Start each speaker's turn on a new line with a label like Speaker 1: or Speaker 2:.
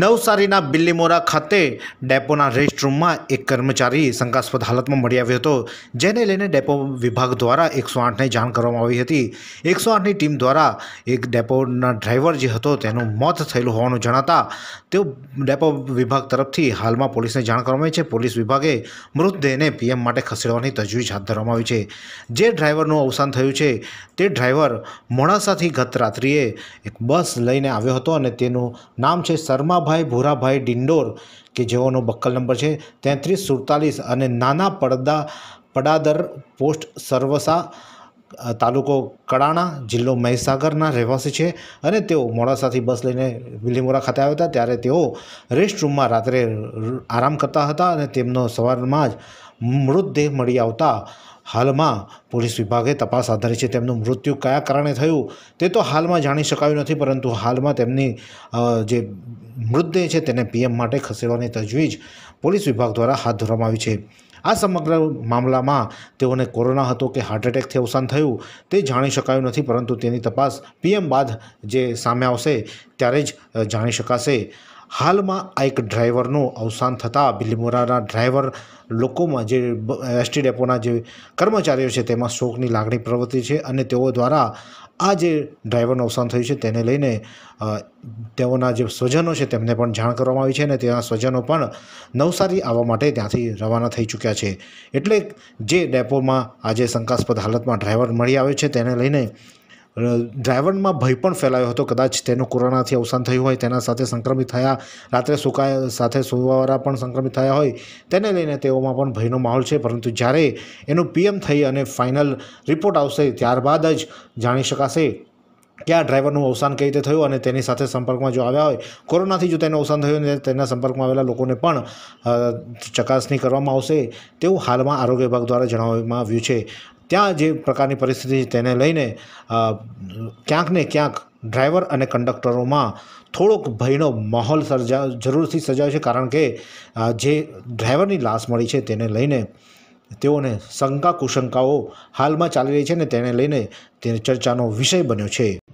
Speaker 1: નવસારીના બિલ્લીમોરા ખાતે ડેપોના રેસ્ટ રૂમમાં એક કર્મચારી શંકાસ્પદ હાલતમાં મળી આવ્યો હતો જેને લઈને ડેપો વિભાગ દ્વારા એકસો આઠને જાણ કરવામાં આવી હતી એકસો આઠની ટીમ દ્વારા એક ડેપોના ડ્રાઈવર જે હતો તેનું મોત થયેલું હોવાનું જણાતા તેઓ ડેપો વિભાગ તરફથી હાલમાં પોલીસને જાણ કરવામાં આવી છે પોલીસ વિભાગે મૃતદેહને પીએમ માટે ખસેડવાની તજવીજ હાથ ધરવામાં આવી છે જે ડ્રાઈવરનું અવસાન થયું છે તે ડ્રાઈવર મોડાસાથી ગત રાત્રિએ એક બસ લઈને આવ્યો હતો અને તેનું નામ છે શર્મા ભીમાભાઈ ભૂરાભાઈ ડિંડોર કે જેઓનો બક્કલ નંબર છે તેત્રીસ સુડતાલીસ અને નાના પડદા પડાદર પોસ્ટ સર્વસા તાલુકો કડાણા જિલ્લો મહીસાગરના રહેવાસી છે અને તેઓ મોડાસાથી બસ લઈને વિલીમોરા ખાતે આવ્યા હતા ત્યારે તેઓ રેસ્ટરૂમમાં રાત્રે આરામ કરતા હતા અને તેમનો સવારમાં જ મૃતદેહ મળી આવતા હાલમાં પોલીસ વિભાગે તપાસ આધારી છે તેમનું મૃત્યુ કયા કારણે થયું તે તો હાલમાં જાણી શકાયું નથી પરંતુ હાલમાં તેમની જે મૃતદેહ છે તેને પીએમ માટે ખસેડવાની તજવીજ પોલીસ વિભાગ દ્વારા હાથ ધરવામાં આવી છે આ સમગ્ર મામલામાં તેઓને કોરોના હતો કે હાર્ટ એટેકથી અવસાન થયું તે જાણી શકાયું નથી પરંતુ તેની તપાસ પીએમ બાદ જે સામે આવશે ત્યારે જ જાણી શકાશે હાલમાં આ એક ડ્રાઈવરનું અવસાન થતાં બિલીમોરાના ડ્રાઈવર લોકોમાં જે એસટી ડેપોના જે કર્મચારીઓ છે તેમાં શોકની લાગણી પ્રવૃત્તિ છે અને તેઓ દ્વારા આ જે ડ્રાઈવરનું અવસાન થયું છે તેને લઈને તેઓના જે સ્વજનો છે તેમને પણ જાણ કરવામાં આવી છે અને તેના સ્વજનો પણ નવસારી આવવા માટે ત્યાંથી રવાના થઈ ચૂક્યા છે એટલે જે ડેપોમાં આજે શંકાસ્પદ હાલતમાં ડ્રાઈવર મળી આવ્યો છે તેને લઈને ડ્રાઈવરમાં ભય પણ ફેલાયો હતો કદાચ તેનું કોરોનાથી અવસાન થયું હોય તેના સાથે સંક્રમિત થયા રાત્રે સુકા સાથે સુવાવાળા પણ સંક્રમિત થયા હોય તેને લઈને તેઓમાં પણ ભયનો માહોલ છે પરંતુ જ્યારે એનું પીએમ થઈ અને ફાઇનલ રિપોર્ટ આવશે ત્યારબાદ જ જાણી શકાશે કે આ ડ્રાઈવરનું અવસાન કઈ રીતે થયું અને તેની સાથે સંપર્કમાં જો આવ્યા હોય કોરોનાથી જો તેનું અવસાન થયું અને તેના સંપર્કમાં આવેલા લોકોને પણ ચકાસણી કરવામાં આવશે તેવું હાલમાં આરોગ્ય વિભાગ દ્વારા જણાવવામાં આવ્યું છે ત્યાં જે પ્રકારની પરિસ્થિતિ છે તેને લઈને ક્યાંક ને ક્યાંક ડ્રાઈવર અને કંડક્ટરોમાં થોડોક ભયનો માહોલ સર્જા જરૂરથી સર્જાયો છે કારણ કે જે ડ્રાઈવરની લાશ મળી છે તેને લઈને તેઓને શંકા કુશંકાઓ હાલમાં ચાલી રહી છે ને તેને લઈને તે ચર્ચાનો વિષય બન્યો છે